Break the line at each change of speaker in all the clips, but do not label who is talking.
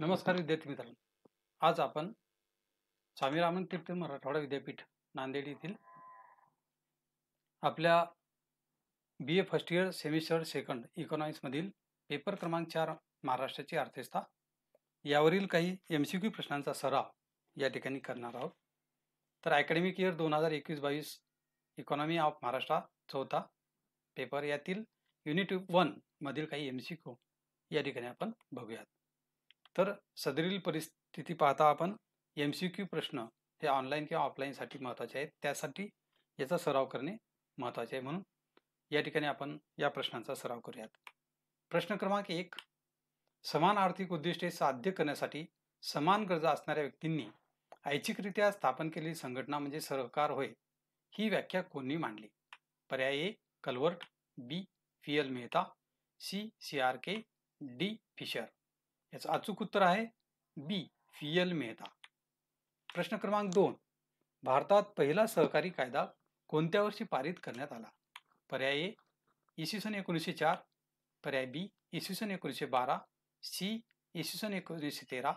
नमस्कार विद्यार्थी मित्रांनो आज आपण स्वामीरामन तीर्थ मराठवाडा विद्यापीठ नांदेड येथील आपल्या B A first year semester second इकॉनॉमिक्समधील पेपर क्रमांक चार महाराष्ट्राची अर्थव्यवस्था यावरील काही एम सी क्यू प्रश्नांचा सराव या ठिकाणी करणार आहोत तर अकॅडमिक इयर दोन हजार एकवीस बावीस इकॉनॉमी ऑफ महाराष्ट्र चौथा पेपर यातील युनिट वनमधील मधील काही एम सी क्यू या ठिकाणी आपण बघूयात तर सदरील परिस्थिती पाहता आपण एम सी क्यू प्रश्न हे ऑनलाईन किंवा ऑफलाईनसाठी महत्त्वाचे आहेत त्यासाठी याचा सराव करणे महत्त्वाचे आहे म्हणून या ठिकाणी आपण या प्रश्नांचा सराव करूयात प्रश्न क्रमांक एक समान आर्थिक उद्दिष्टे साध्य करण्यासाठी समान गरजा असणाऱ्या व्यक्तींनी ऐच्छिकरित्या स्थापन केलेली संघटना म्हणजे सहकार होय ही व्याख्या कोणी मांडली पर्याय A Calvert B P L Mehta C C R K D Fisher याचं अचूक उत्तर आहे बी व्ही एल मेहता प्रश्न क्रमांक दोन भारतात पहिला सहकारी कायदा कोणत्या वर्षी पारित करण्यात आला पर्याय ए इसवी सन एकोणीसशे चार पर्याय बी इसवी सन एकोणीसशे बारा सी इसवी सन एकोणीसशे तेरा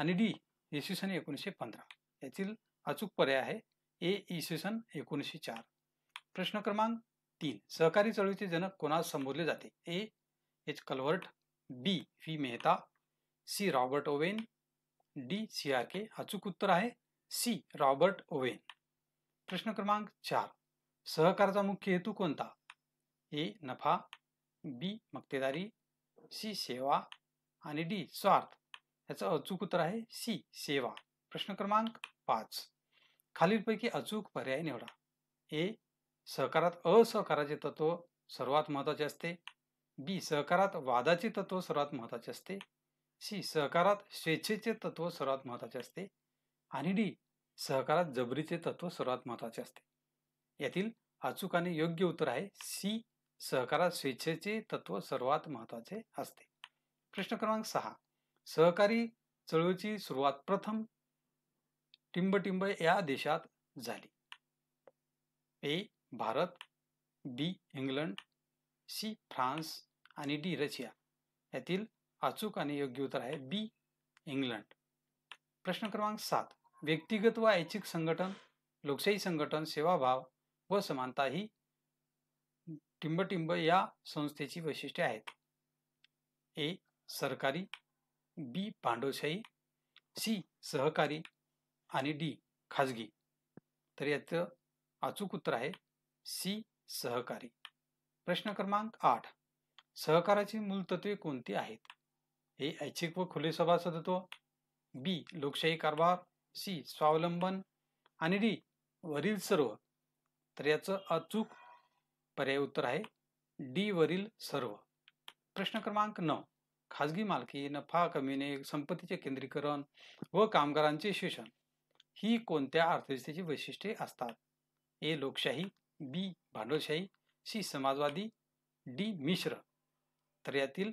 आणि डी इसवी सन एकोणीसशे पंधरा यातील अचूक पर्याय आहे ए इसवी सन एकोणीसशे चार प्रश्न क्रमांक तीन सहकारी चळवळीचे जनक कोणास संबोधले जाते A H Calvert B V Mehta C Robert Owen D C R K अचूक उत्तर आहे सी रॉबर्ट ओवेन प्रश्न क्रमांक चार सहकाराचा मुख्य हेतू कोणता ए नफा बी मक्तेदारी सी सेवा आणि डी स्वार्थ याचं अचूक उत्तर आहे सी सेवा प्रश्न क्रमांक पाच खालीलपैकी अचूक पर्याय निवडा ए सहकारात असहकाराचे तत्व सर्वात महत्त्वाचे असते बी सहकारात वादाचे तत्व सर्वात महत्त्वाचे असते सी सहकारात स्वेच्छेचे तत्व सर्वात महत्वाचे असते आणि डी सहकारात जबरीचे तत्व सर्वात महत्त्वाचे असते यातील अचूक आणि योग्य उत्तर आहे सी सहकारात स्वेच्छेचे तत्व सर्वात महत्त्वाचे असते प्रश्न क्रमांक सहा सहकारी चळवळीची सुरुवात प्रथम टिंबटिंब या देशात झाली A Bharat B England C France आणि डी रशिया यातील अचूक आणि योग्य उत्तर आहे बी इंग्लंड प्रश्न क्रमांक सात व्यक्तिगत व ऐच्छिक संघटन लोकशाही संघटन सेवाभाव व समानता ही टिंबटिंब या संस्थेची वैशिष्ट्ये आहेत ए सरकारी बी भांडवलशाही सी सहकारी आणि डी खाजगी तर याचं अचूक उत्तर आहे सी सहकारी प्रश्न क्रमांक आठ सहकाराची मूलतत्वे कोणती आहेत ए ऐच्छिक व खुले सभासदत्व बी लोकशाही कारभार सी स्वावलंबन आणि डी वरील सर्व तर याचं अचूक पर्याय उत्तर आहे डी वरील सर्व प्रश्न क्रमांक नऊ खाजगी मालकी नफा कमीने संपत्तीचे केंद्रीकरण व कामगारांचे शोषण ही कोणत्या अर्थव्यवस्थेची वैशिष्ट्ये असतात ए लोकशाही बी भांडवलशाही सी समाजवादी डी मिश्र तर यातील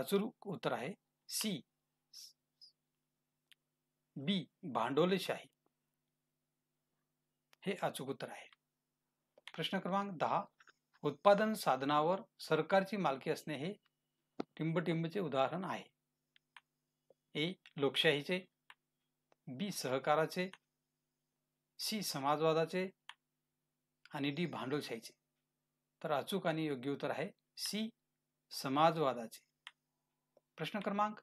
अचूक उत्तर आहे सी बी भांडवलशाही हे अचूक उत्तर आहे प्रश्न क्रमांक दहा उत्पादन साधनावर सरकारची मालकी असणे हे टिंबटिंबचे उदाहरण आहे ए लोकशाहीचे बी सहकाराचे सी समाजवादाचे आणि डी भांडवलशाहीचे तर अचूक आणि योग्य उत्तर आहे सी समाजवादाचे प्रश्न क्रमांक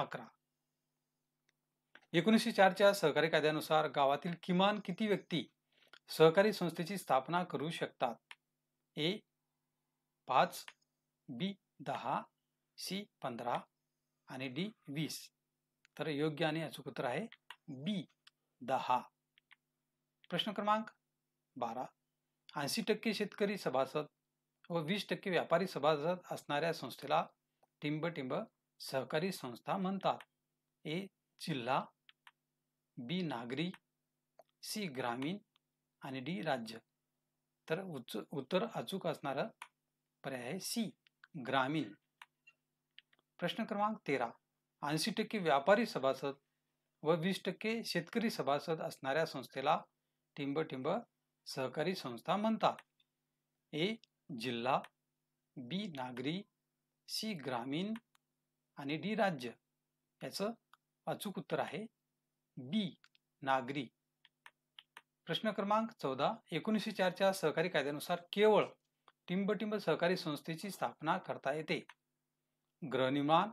अकरा एकोणीसशे चारच्या सहकारी कायद्यानुसार गावातील किमान किती व्यक्ती सहकारी संस्थेची स्थापना करू शकतात ए पाच बी दहा सी पंधरा आणि डी वीस तर योग्य आणि अचूक उत्तर आहे बी दहा प्रश्न क्रमांक बारा ऐंशी टक्के शेतकरी सभासद व वीस टक्के व्यापारी सभासद असणाऱ्या संस्थेला टिंबटिंब सहकारी संस्था म्हणतात ए जिल्हा बी नागरी सी ग्रामीण आणि डी राज्य तर उच उत्तर अचूक असणारा पर्याय आहे सी ग्रामीण प्रश्न क्रमांक तेरा ऐंशी टक्के व्यापारी सभासद व वीस टक्के शेतकरी सभासद असणाऱ्या संस्थेला टिंबटिंब सहकारी संस्था म्हणतात ए जिल्हा बी नागरी सी ग्रामीण आणि डी राज्य याचं अचूक उत्तर आहे बी नागरी प्रश्न क्रमांक चौदा एकोणीसशे चारच्या सहकारी कायद्यानुसार केवळ टिंबटिंब सहकारी संस्थेची स्थापना करता येते ग्रहनिर्माण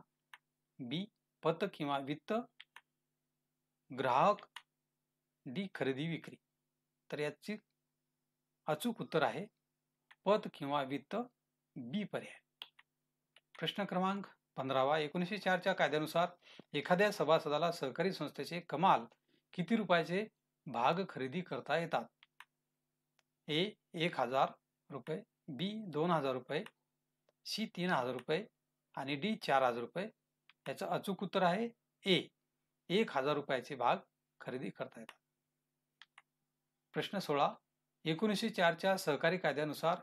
बी पत किंवा वित्त ग्राहक डी खरेदी विक्री तर याची अचूक उत्तर आहे पद किंवा वित्त बी पर्याय प्रश्न क्रमांक पंधरावा एकोणीसशे चारच्या कायद्यानुसार एखाद्या सभासदाला सहकारी संस्थेचे कमाल किती रुपयाचे भाग खरेदी करता येतात ए एक हजार रुपये बी दोन हजार रुपये सी तीन हजार रुपये आणि डी चार हजार रुपये याचं अचूक उत्तर आहे ए एक हजार रुपयाचे भाग खरेदी करता येतात प्रश्न सोळा एकोणीसशे चारच्या सहकारी कायद्यानुसार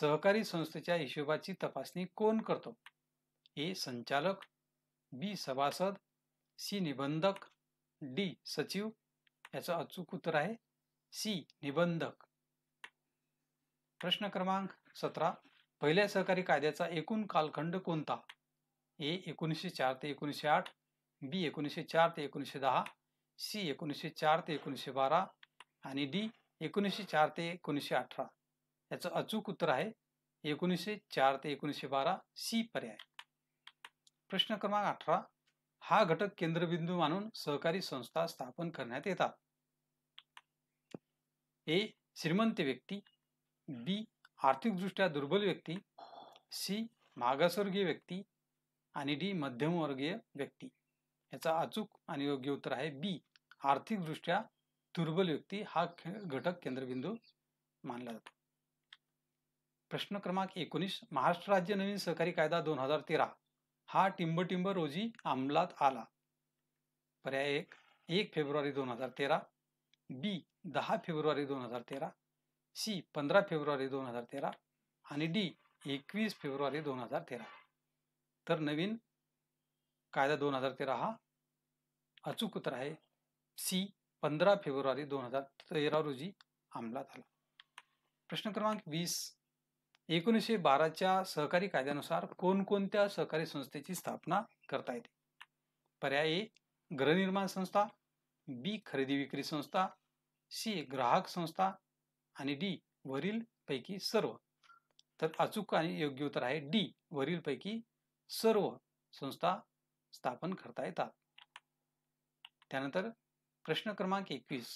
सहकारी संस्थेच्या हिशोबाची तपासणी कोण करतो ए संचालक बी सभासद सी निबंधक डी सचिव याचं अचूक उत्तर आहे सी निबंधक प्रश्न क्रमांक सतरा पहिल्या सहकारी कायद्याचा एकूण कालखंड कोणता ए एकोणीसशे चार ते एकोणीसशे आठ बी एकोणीसशे चार ते एकोणीसशे दहा सी एकोणीसशे चार ते एकोणीसशे बारा आणि डी एकोणीसशे चार ते एकोणीसशे अठरा याचं अचूक उत्तर आहे एकोणीसशे चार ते एकोणीसशे बारा सी पर्याय प्रश्न क्रमांक अठरा हा घटक केंद्रबिंदू मानून सहकारी संस्था स्थापन करण्यात येतात ए श्रीमंत व्यक्ती बी आर्थिकदृष्ट्या दुर्बल व्यक्ती सी मागासवर्गीय व्यक्ती आणि डी मध्यमवर्गीय व्यक्ती याचा अचूक आणि योग्य उत्तर आहे बी आर्थिकदृष्ट्या दुर्बल व्यक्ती हा घटक केंद्रबिंदू मानला जातो प्रश्न क्रमांक एकोणीस महाराष्ट्र राज्य नवीन सहकारी कायदा दोन हजार तेरा हा टिंबटिंब रोजी अंमलात आला पर्याय एक एक फेब्रुवारी दोन हजार तेरा बी दहा फेब्रुवारी दोन हजार तेरा सी पंधरा फेब्रुवारी दोन हजार तेरा आणि डी एकवीस फेब्रुवारी दोन हजार तेरा तर नवीन कायदा दोन हजार तेरा हा अचूक उत्तर आहे सी पंधरा फेब्रुवारी दोन हजार तेरा रोजी अंमलात आला प्रश्न क्रमांक वीस एकोणीसशे बाराच्या सहकारी कायद्यानुसार कोणकोणत्या सहकारी संस्थेची स्थापना करता येते पर्याय ए गृहनिर्माण संस्था बी खरेदी विक्री संस्था सी ग्राहक संस्था आणि डी वरीलपैकी सर्व तर अचूक आणि योग्य उत्तर आहे डी वरीलपैकी सर्व संस्था स्थापन करता येतात त्यानंतर प्रश्न क्रमांक एकवीस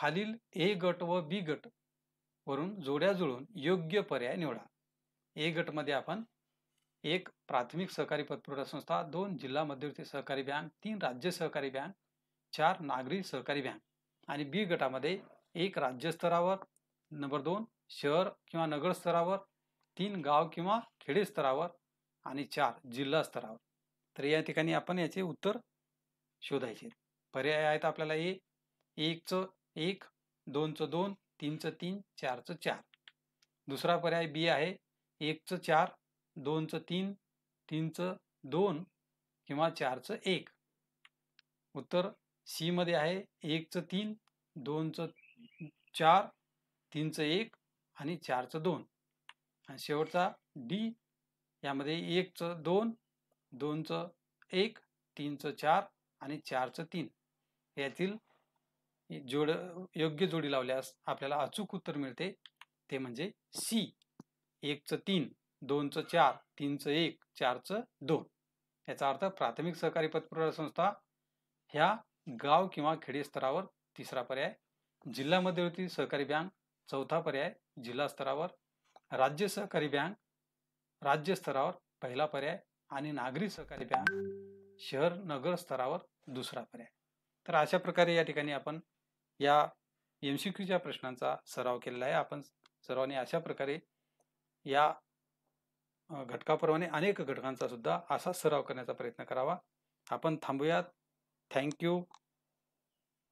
खालील ए गट व बी गट वरून जोड्या जुळून योग्य पर्याय निवडा ए गटमध्ये आपण एक प्राथमिक सहकारी पतपुरवठा संस्था दोन जिल्हा मध्यवर्ती सहकारी बँक तीन राज्य सहकारी बँक चार नागरी सहकारी बँक आणि बी गटामध्ये एक राज्य स्तरावर नंबर दोन शहर किंवा नगर स्तरावर तीन गाव किंवा खेडे स्तरावर आणि चार जिल्हा स्तरावर तर या ठिकाणी आपण याचे उत्तर शोधायचे पर्याय आहेत आपल्याला ए एकचं एक दोनचं दोन तीनचं तीन चारचं चार दुसरा पर्याय बी आहे एकचं चार दोनचं तीन तीनचं दोन किंवा चारचं एक उत्तर सीमध्ये आहे एकचं तीन दोनचं चार तीनचं एक आणि चारचं दोन आणि शेवटचा डी यामध्ये एकचं दोन दोनचं एक तीनचं चार आणि चारचं तीन यातील जोड योग्य जोडी लावल्यास आपल्याला अचूक उत्तर मिळते ते म्हणजे सी एकचं तीन दोनचं चार तीनचं एक चारचं दोन याचा अर्थ प्राथमिक सहकारी पतपुरवठा संस्था ह्या गाव किंवा खेडे स्तरावर तिसरा पर्याय जिल्हा मध्यवर्ती सहकारी बँक चौथा पर्याय जिल्हा स्तरावर राज्य सहकारी बँक राज्य स्तरावर पहिला पर्याय आणि नागरी सहकारी बँक शहर नगर स्तरावर दुसरा पर्याय तर अशा प्रकारे या ठिकाणी आपण या एम सी क्यूच्या प्रश्नांचा सराव केलेला आहे आपण सर्वांनी अशा प्रकारे या घटकाप्रमाणे अनेक घटकांचा सुद्धा असा सराव करण्याचा प्रयत्न करावा आपण थांबूयात थँक्यू